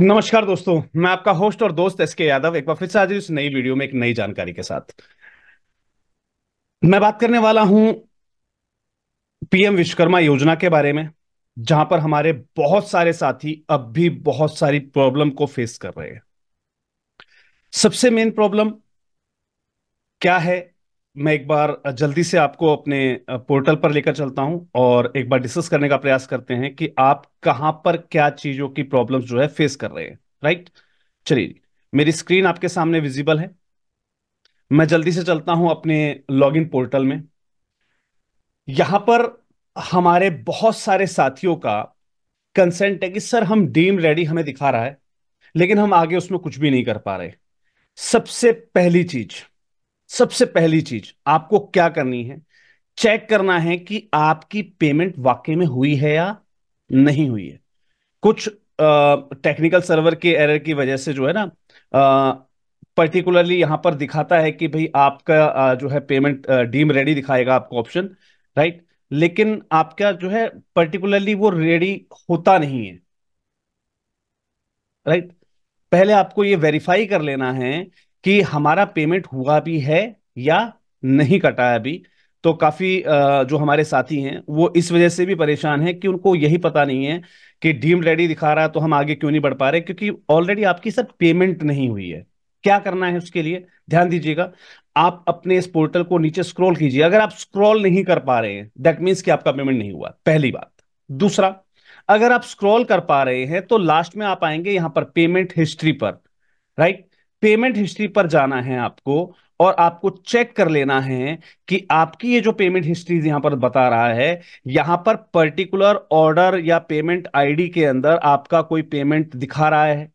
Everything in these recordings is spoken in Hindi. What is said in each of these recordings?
नमस्कार दोस्तों मैं आपका होस्ट और दोस्त एस के यादव एक बार फिर से आज इस नई वीडियो में एक नई जानकारी के साथ मैं बात करने वाला हूं पीएम विश्वकर्मा योजना के बारे में जहां पर हमारे बहुत सारे साथी अब भी बहुत सारी प्रॉब्लम को फेस कर रहे हैं सबसे मेन प्रॉब्लम क्या है मैं एक बार जल्दी से आपको अपने पोर्टल पर लेकर चलता हूं और एक बार डिस्कस करने का प्रयास करते हैं कि आप कहां पर क्या चीजों की प्रॉब्लम्स जो है फेस कर रहे हैं राइट चलिए मेरी स्क्रीन आपके सामने विजिबल है मैं जल्दी से चलता हूं अपने लॉगिन पोर्टल में यहां पर हमारे बहुत सारे साथियों का कंसेंट है कि सर हम डीम रेडी हमें दिखा रहा है लेकिन हम आगे उसमें कुछ भी नहीं कर पा रहे सबसे पहली चीज सबसे पहली चीज आपको क्या करनी है चेक करना है कि आपकी पेमेंट वाकई में हुई है या नहीं हुई है कुछ टेक्निकल सर्वर के एरर की वजह से जो है ना पर्टिकुलरली यहां पर दिखाता है कि भाई आपका आ, जो है पेमेंट डीम रेडी दिखाएगा आपको ऑप्शन राइट लेकिन आपका जो है पर्टिकुलरली वो रेडी होता नहीं है राइट पहले आपको ये वेरीफाई कर लेना है कि हमारा पेमेंट हुआ भी है या नहीं कटा है अभी तो काफी जो हमारे साथी हैं वो इस वजह से भी परेशान हैं कि उनको यही पता नहीं है कि डीम रेडी दिखा रहा है तो हम आगे क्यों नहीं बढ़ पा रहे क्योंकि ऑलरेडी आपकी सर पेमेंट नहीं हुई है क्या करना है उसके लिए ध्यान दीजिएगा आप अपने इस पोर्टल को नीचे स्क्रॉल कीजिए अगर आप स्क्रॉल नहीं कर पा रहे हैं दैट मीन्स कि आपका पेमेंट नहीं हुआ पहली बात दूसरा अगर आप स्क्रॉल कर पा रहे हैं तो लास्ट में आप आएंगे यहां पर पेमेंट हिस्ट्री पर राइट पेमेंट हिस्ट्री पर जाना है आपको और आपको चेक कर लेना है कि आपकी ये जो पेमेंट हिस्ट्रीज यहां पर बता रहा है यहां पर पर्टिकुलर ऑर्डर या पेमेंट आईडी के अंदर आपका कोई पेमेंट दिखा रहा है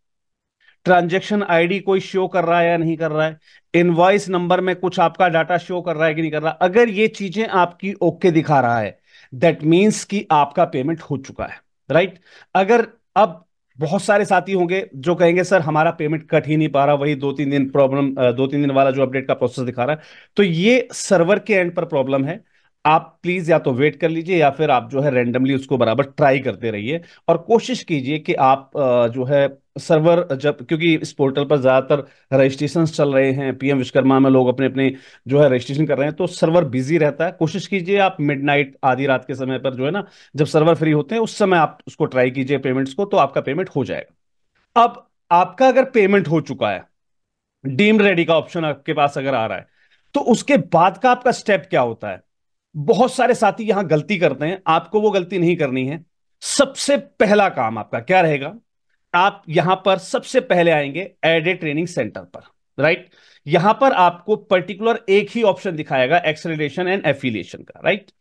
ट्रांजेक्शन आईडी कोई शो कर रहा है या नहीं कर रहा है इनवाइस नंबर में कुछ आपका डाटा शो कर रहा है कि नहीं कर रहा अगर ये चीजें आपकी ओके दिखा रहा है दैट मीन्स कि आपका पेमेंट हो चुका है राइट अगर अब बहुत सारे साथी होंगे जो कहेंगे सर हमारा पेमेंट कट ही नहीं पा रहा वही दो तीन दिन प्रॉब्लम दो तीन दिन वाला जो अपडेट का प्रोसेस दिखा रहा है तो ये सर्वर के एंड पर प्रॉब्लम है आप प्लीज या तो वेट कर लीजिए या फिर आप जो है रैंडमली उसको बराबर ट्राई करते रहिए और कोशिश कीजिए कि आप जो है सर्वर जब क्योंकि इस पोर्टल पर ज़्यादातर रजिस्ट्रेशन चल रहे हैं पीएम विश्वकर्मा में लोग अपने अपने जो है रजिस्ट्रेशन कर रहे हैं तो सर्वर बिजी रहता है कोशिश कीजिए आप मिडनाइट आधी रात के समय पर जो है ना जब सर्वर फ्री होते हैं उस समय आप उसको ट्राई कीजिए पेमेंट्स को तो आपका पेमेंट हो जाएगा अब आपका अगर पेमेंट हो चुका है डीम रेडी का ऑप्शन आपके पास अगर आ रहा है तो उसके बाद का आपका स्टेप क्या होता है बहुत सारे साथी यहां गलती करते हैं आपको वो गलती नहीं करनी है सबसे पहला काम आपका क्या रहेगा आप यहां पर सबसे पहले आएंगे एडेड ट्रेनिंग सेंटर पर राइट यहां पर आपको पर्टिकुलर एक ही ऑप्शन दिखाएगा एक्सेलरेशन एंड एफिलिएशन का राइट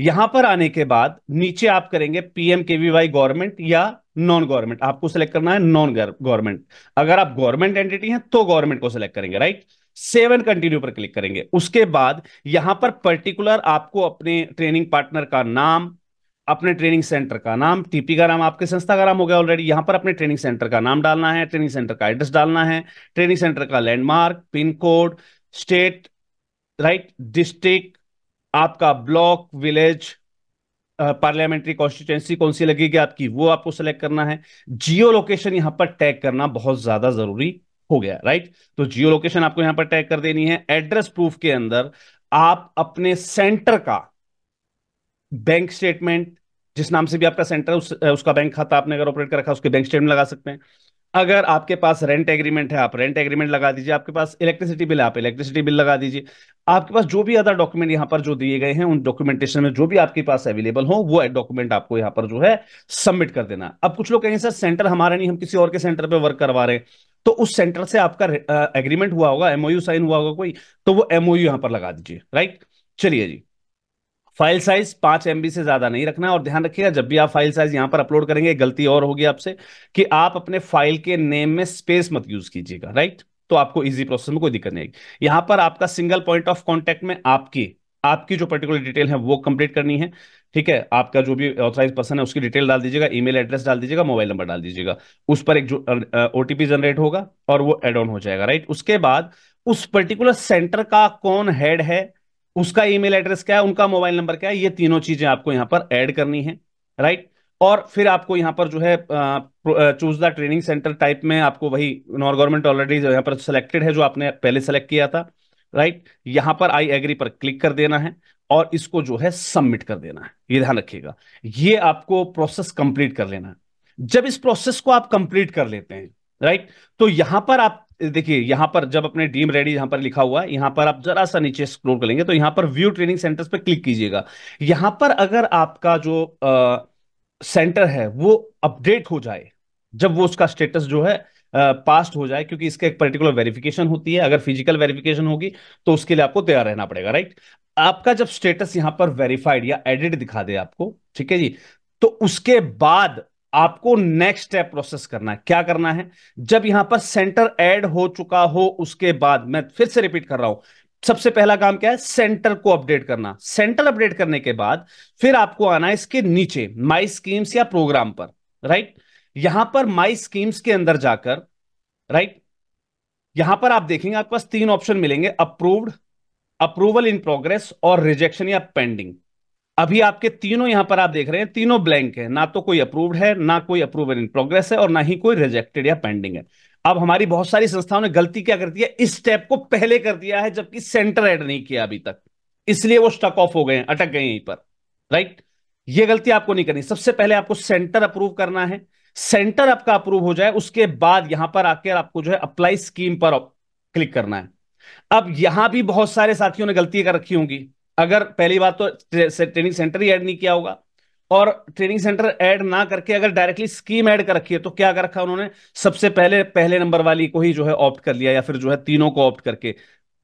यहां पर आने के बाद नीचे आप करेंगे पीएम वीवाई गवर्नमेंट या नॉन गवर्नमेंट आपको सेलेक्ट करना है नॉन गवर्नमेंट अगर आप गवर्नमेंट एंटिटी हैं तो गवर्नमेंट को सिलेक्ट करेंगे राइट सेवन कंटिन्यू पर क्लिक करेंगे उसके बाद यहां पर पर्टिकुलर आपको अपने ट्रेनिंग पार्टनर का नाम अपने ट्रेनिंग सेंटर का नाम टीपी का नाम आपके संस्था का नाम हो गया ऑलरेडी यहां पर अपने ट्रेनिंग सेंटर का नाम डालना है ट्रेनिंग सेंटर का एड्रेस डालना है ट्रेनिंग सेंटर का landmark pin code state right district आपका ब्लॉक विलेज पार्लियामेंट्री कॉन्स्टिट्यूएंसी कौन सी लगेगी आपकी वो आपको सेलेक्ट करना है जियो लोकेशन यहाँ पर टैग करना बहुत ज्यादा जरूरी हो गया राइट तो जियो लोकेशन आपको यहां पर टैग कर देनी है एड्रेस प्रूफ के अंदर आप अपने सेंटर का बैंक स्टेटमेंट जिस नाम से भी आपका सेंटर है उस, उसका बैंक खाता आपने अगर ऑपरेट कर रखा है उसके बैंक स्टेटमेंट लगा सकते हैं अगर आपके पास रेंट एग्रीमेंट है आप रेंट एग्रीमेंट लगा दीजिए आपके पास इलेक्ट्रिसिटी बिल है आप इलेक्ट्रिसिटी बिल लगा दीजिए आपके पास जो भी अदर डॉक्यूमेंट यहां पर जो दिए गए हैं उन डॉक्यूमेंटेशन में जो भी आपके पास अवेलेबल हो वो डॉक्यूमेंट आपको यहां पर जो है सबमिट कर देना अब कुछ लोग कहेंगे सर सेंटर हमारा नहीं हम किसी और के सेंटर पर वर्क करवा रहे हैं तो उस सेंटर से आपका एग्रीमेंट हुआ होगा एमओयू साइन हुआ होगा कोई तो वो एमओयू यहां पर लगा दीजिए राइट चलिए जी फाइल साइज पांच एमबी से ज्यादा नहीं रखना और ध्यान रखिएगा जब भी आप फाइल साइज यहां पर अपलोड करेंगे गलती और होगी आपसे कि आप अपने फाइल के नेम में स्पेस मत यूज कीजिएगा राइट तो आपको इजी प्रोसेस में कोई दिक्कत नहीं आएगी यहां पर आपका सिंगल पॉइंट ऑफ कॉन्टेक्ट में आपकी आपकी जो पर्टिकुलर डिटेल है वो कंप्लीट करनी है ठीक है आपका जो भी ऑथराइज पर्सन है उसकी डिटेल डाल दीजिएगा ईमेल एड्रेस डाल दीजिएगा मोबाइल नंबर डाल दीजिएगा उस पर एक जो ओटीपी जनरेट होगा और वो एड ऑन हो जाएगा राइट उसके बाद उस पर्टिकुलर सेंटर का कौन हेड है उसका ईमेल एड्रेस क्या है उनका मोबाइल नंबर क्या है ये तीनों चीजें आपको यहां पर ऐड करनी है राइट और फिर आपको यहां पर जो है choose the training centre type में आपको वही नॉर गवर्नमेंट ऑलरेडी यहां पर सिलेक्टेड है जो आपने पहले सेलेक्ट किया था राइट यहां पर आई एग्री पर क्लिक कर देना है और इसको जो है सबमिट कर देना है ये ध्यान रखिएगा ये आपको प्रोसेस कंप्लीट कर लेना है जब इस प्रोसेस को आप कंप्लीट कर लेते हैं राइट तो यहां पर आप देखिए यहां पर जब अपने डीम रेडी यहां पर लिखा हुआ है यहां पर आप जरा सा नीचे स्क्रोल करेंगे तो यहां पर व्यू ट्रेनिंग सेंटर्स पर क्लिक कीजिएगा यहां पर अगर आपका जो आ, सेंटर है वो अपडेट हो जाए जब वो उसका स्टेटस जो है पास्ट हो जाए क्योंकि इसका एक पर्टिकुलर वेरिफिकेशन होती है अगर फिजिकल वेरिफिकेशन होगी तो उसके लिए आपको तैयार रहना पड़ेगा राइट आपका जब स्टेटस यहां पर वेरीफाइड या एडिट दिखा दे आपको ठीक है जी तो उसके बाद आपको नेक्स्ट स्टेप प्रोसेस करना है क्या करना है जब यहां पर सेंटर ऐड हो चुका हो उसके बाद मैं फिर से रिपीट कर रहा हूं सबसे पहला काम क्या है सेंटर को अपडेट करना सेंटर अपडेट करने के बाद फिर आपको आना है इसके नीचे माई स्कीम्स या प्रोग्राम पर राइट यहां पर माई स्कीम्स के अंदर जाकर राइट यहां पर आप देखेंगे आपके पास तीन ऑप्शन मिलेंगे अप्रूव्ड अप्रूवल इन प्रोग्रेस और रिजेक्शन या पेंडिंग अभी आपके तीनों यहां पर आप देख रहे हैं तीनों ब्लैंक है ना तो कोई अप्रूव्ड है ना कोई अप्रूवल इन प्रोग्रेस है और ना ही कोई रिजेक्टेड या पेंडिंग है अब हमारी बहुत सारी संस्थाओं ने गलती क्या दी है इस स्टेप को पहले कर दिया है जबकि सेंटर एड नहीं किया अभी तक इसलिए वो स्टक ऑफ हो गए अटक गए यहीं पर राइट ये गलती आपको नहीं करनी सबसे पहले आपको सेंटर अप्रूव करना है सेंटर आपका अप्रूव हो जाए उसके बाद यहां पर आकर आपको जो है अप्लाई स्कीम पर क्लिक करना है अब यहां भी बहुत सारे साथियों ने गलती कर रखी होंगी अगर पहली बात तो ट्रेनिंग सेंटर ही ऐड नहीं किया होगा और ट्रेनिंग सेंटर ऐड ना करके अगर डायरेक्टली स्कीम ऐड कर रखी है तो क्या कर रखा उन्होंने सबसे पहले पहले नंबर वाली को ही जो है ऑप्ट कर लिया या फिर जो है तीनों को ऑप्ट करके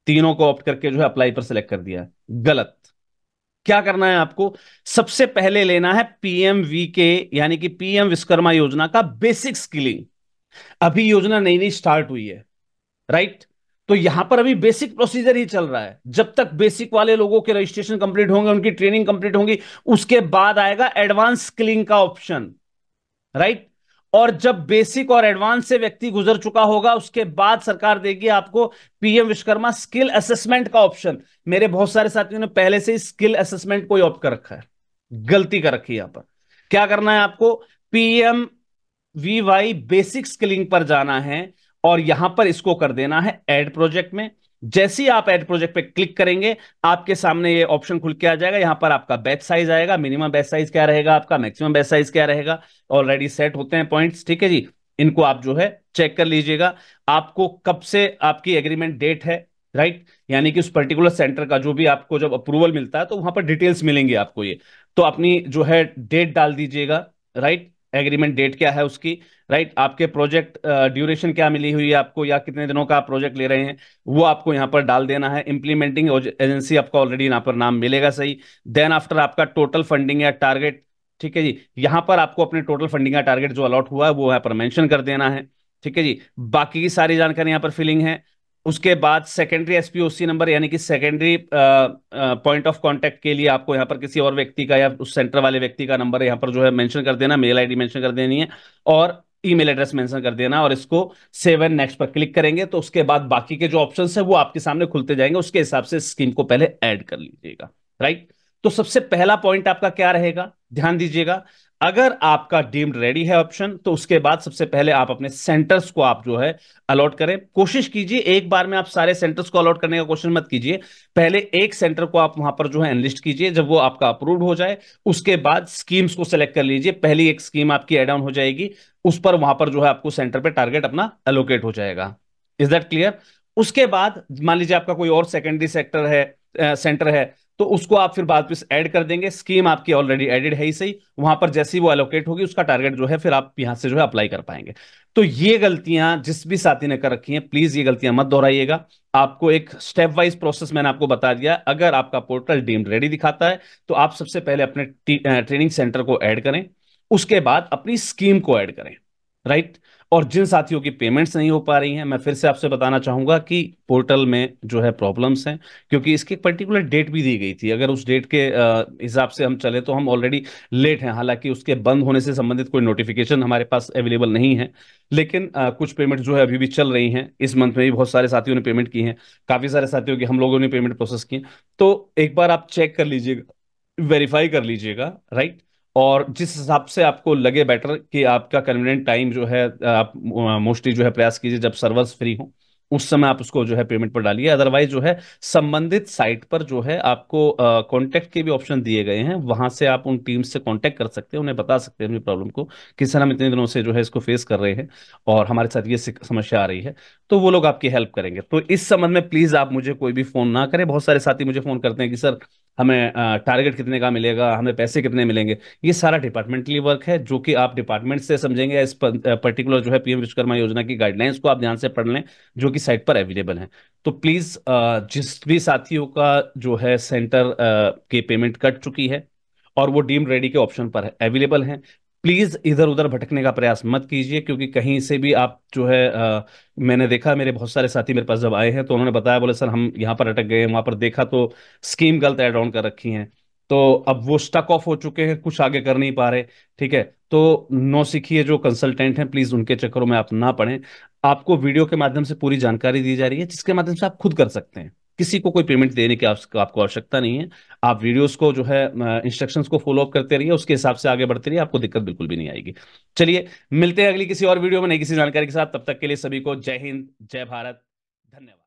तीनों को ऑप्ट करके जो है अप्लाई पर सिलेक्ट कर दिया गलत क्या करना है आपको सबसे पहले लेना है पीएम के यानी कि पीएम विश्वकर्मा योजना का बेसिक स्किलिंग अभी योजना नई नई स्टार्ट हुई है राइट तो यहां पर अभी बेसिक प्रोसीजर ही चल रहा है जब तक बेसिक वाले लोगों के रजिस्ट्रेशन कंप्लीट होंगे उनकी ट्रेनिंग कंप्लीट होगी उसके बाद आएगा एडवांस स्किलिंग का ऑप्शन राइट और जब बेसिक और एडवांस से व्यक्ति गुजर चुका होगा उसके बाद सरकार देगी आपको पीएम विश्वकर्मा स्किल असेसमेंट का ऑप्शन मेरे बहुत सारे साथियों ने पहले से ही स्किल असेसमेंट को ऑप्ट कर रखा है गलती कर रखी है यहां पर क्या करना है आपको PM V Y basic skilling पर जाना है और यहां पर इसको कर देना है एड प्रोजेक्ट में जैसे ही आप एड प्रोजेक्ट पे क्लिक करेंगे आपके सामने ये ऑप्शन खुल के आ जाएगा यहां पर आपका बैच साइज आएगा मिनिमम बैच साइज क्या रहेगा आपका मैक्सिमम बैच साइज क्या रहेगा ऑलरेडी सेट होते हैं पॉइंट्स ठीक है जी इनको आप जो है चेक कर लीजिएगा आपको कब से आपकी एग्रीमेंट डेट है राइट यानी कि उस पर्टिकुलर सेंटर का जो भी आपको जब अप्रूवल मिलता है तो वहां पर डिटेल्स मिलेंगे आपको ये तो अपनी जो है डेट डाल दीजिएगा राइट एग्रीमेंट डेट क्या है उसकी राइट आपके प्रोजेक्ट ड्यूरेशन क्या मिली हुई है आपको या कितने दिनों का आप प्रोजेक्ट ले रहे हैं वो आपको यहाँ पर डाल देना है इंप्लीमेंटिंग एजेंसी आपको ऑलरेडी यहाँ पर नाम मिलेगा सही देन आफ्टर आपका टोटल फंडिंग या टारगेट ठीक है जी यहाँ पर आपको अपने टोटल फंडिंग का टारगेट जो अलॉट हुआ है वो यहाँ पर मैंशन कर देना है ठीक है जी बाकी की सारी जानकारी यहाँ पर फिलिंग है उसके बाद सेकेंडरी एसपीओसी नंबर यानी कि सेकेंडरी पॉइंट ऑफ कांटेक्ट के लिए आपको यहाँ पर किसी और व्यक्ति का या उस सेंटर वाले व्यक्ति का नंबर यहाँ पर जो है मेंशन कर देना मेल आईडी मेंशन कर देनी है और ईमेल एड्रेस मेंशन कर देना और इसको सेवन नेक्स्ट पर क्लिक करेंगे तो उसके बाद बाकी के जो ऑप्शन है वो आपके सामने खुलते जाएंगे उसके हिसाब से स्कीम को पहले एड कर लीजिएगा राइट तो सबसे पहला पॉइंट आपका क्या रहेगा ध्यान दीजिएगा अगर आपका डीम्ड रेडी है ऑप्शन तो उसके बाद सबसे पहले आप अपने सेंटर्स को आप जो है अलॉट करें कोशिश कीजिए एक बार में आप सारे सेंटर्स को अलॉट करने का क्वेश्चन मत कीजिए पहले एक सेंटर को आप वहां पर जो है एनलिस्ट कीजिए जब वो आपका अप्रूव हो जाए उसके बाद स्कीम्स को सेलेक्ट कर लीजिए पहली एक स्कीम आपकी एड ऑन हो जाएगी उस पर वहां पर जो है आपको सेंटर पर टारगेट अपना एलोकेट हो जाएगा इज दैट क्लियर उसके बाद मान लीजिए आपका कोई और सेकेंडरी सेक्टर है सेंटर है तो उसको आप फिर बाद में ऐड कर देंगे स्कीम आपकी ऑलरेडी एडेड है ही सही वहां पर जैसी वो एलोकेट होगी उसका टारगेट जो है फिर आप यहां से जो है अप्लाई कर पाएंगे तो ये गलतियां जिस भी साथी ने कर रखी हैं प्लीज ये गलतियां मत दोहराइएगा आपको एक स्टेप वाइज प्रोसेस मैंने आपको बता दिया अगर आपका पोर्टल डीम्ड रेडी दिखाता है तो आप सबसे पहले अपने ट्रेनिंग सेंटर को एड करें उसके बाद अपनी स्कीम को एड करें राइट और जिन साथियों की पेमेंट्स नहीं हो पा रही हैं मैं फिर से आपसे बताना चाहूंगा कि पोर्टल में जो है प्रॉब्लम्स हैं क्योंकि इसकी पर्टिकुलर डेट भी दी गई थी अगर उस डेट के हिसाब से हम चले तो हम ऑलरेडी लेट हैं हालांकि उसके बंद होने से संबंधित कोई नोटिफिकेशन हमारे पास अवेलेबल नहीं है लेकिन आ, कुछ पेमेंट जो है अभी भी चल रही हैं इस मंथ में भी बहुत सारे साथियों ने पेमेंट की है काफी सारे साथियों की हम लोगों ने पेमेंट प्रोसेस की तो एक बार आप चेक कर लीजिएगा वेरीफाई कर लीजिएगा राइट और जिस हिसाब से आपको लगे बेटर कि आपका कन्वीनियंट टाइम जो है आप मोस्टली जो है प्रयास कीजिए जब सर्वर्स फ्री हो उस समय आप उसको जो है पेमेंट पर डालिए अदरवाइज जो है संबंधित साइट पर जो है आपको कांटेक्ट के भी ऑप्शन दिए गए हैं वहां से आप उन टीम से कांटेक्ट कर सकते हैं उन्हें बता सकते हैं अपनी प्रॉब्लम को किस हम इतने दिनों से जो है इसको फेस कर रहे हैं और हमारे साथ ये समस्या आ रही है तो वो लोग आपकी हेल्प करेंगे तो इस संबंध में प्लीज आप मुझे कोई भी फोन ना करें बहुत सारे साथी मुझे फोन करते हैं कि सर हमें टारगेट कितने का मिलेगा हमें पैसे कितने मिलेंगे ये सारा डिपार्टमेंटली वर्क है जो कि आप डिपार्टमेंट से समझेंगे इस पर्टिकुलर जो है पीएम विश्वकर्मा योजना की गाइडलाइंस को आप ध्यान से पढ़ लें जो कि साइट पर अवेलेबल है तो प्लीज जिस भी साथियों का जो है सेंटर की पेमेंट कट चुकी है और वो डीम रेडी के ऑप्शन पर अवेलेबल है प्लीज इधर उधर भटकने का प्रयास मत कीजिए क्योंकि कहीं से भी आप जो है आ, मैंने देखा मेरे बहुत सारे साथी मेरे पास जब आए हैं तो उन्होंने बताया बोले सर हम यहाँ पर अटक गए वहां पर देखा तो स्कीम गलत एड ऑन कर रखी है तो अब वो स्टक ऑफ हो चुके हैं कुछ आगे कर नहीं पा रहे ठीक है तो नौ सीखिए जो कंसल्टेंट हैं प्लीज उनके चक्करों में आप ना पढ़ें आपको वीडियो के माध्यम से पूरी जानकारी दी जा रही है जिसके माध्यम से आप खुद कर सकते हैं किसी को कोई पेमेंट देने की आपको आवश्यकता नहीं है आप वीडियोस को जो है इंस्ट्रक्शंस को फॉलो अप करते रहिए उसके हिसाब से आगे बढ़ते रहिए आपको दिक्कत बिल्कुल भी नहीं आएगी चलिए मिलते हैं अगली किसी और वीडियो में नई किसी जानकारी के साथ तब तक के लिए सभी को जय हिंद जय भारत धन्यवाद